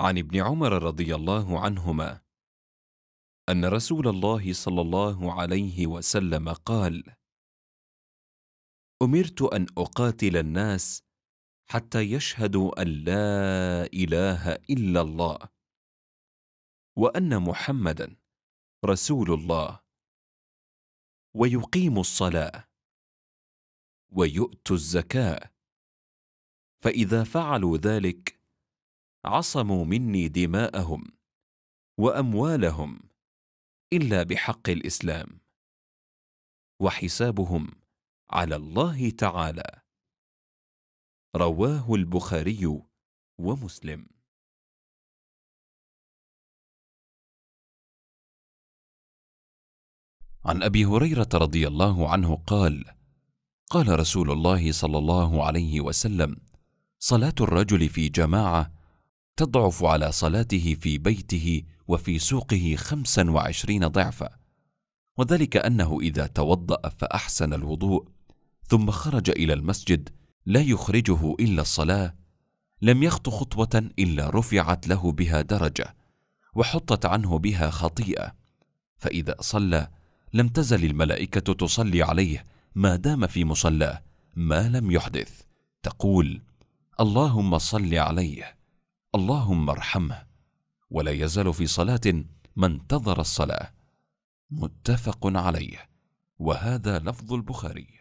عن ابن عمر رضي الله عنهما ان رسول الله صلى الله عليه وسلم قال امرت ان اقاتل الناس حتى يشهدوا ان لا اله الا الله وان محمدا رسول الله ويقيموا الصلاه ويؤتوا الزكاه فاذا فعلوا ذلك عصموا مني دماءهم واموالهم الا بحق الاسلام وحسابهم على الله تعالى رواه البخاري ومسلم عن ابي هريره رضي الله عنه قال قال رسول الله صلى الله عليه وسلم صلاه الرجل في جماعه تضعف على صلاته في بيته وفي سوقه خمسا وعشرين ضعفا وذلك أنه إذا توضأ فأحسن الوضوء ثم خرج إلى المسجد لا يخرجه إلا الصلاة لم يخط خطوة إلا رفعت له بها درجة وحطت عنه بها خطيئة فإذا صلى لم تزل الملائكة تصلي عليه ما دام في مصلاه ما لم يحدث تقول اللهم صل عليه اللهم ارحمه ولا يزال في صلاه ما انتظر الصلاه متفق عليه وهذا لفظ البخاري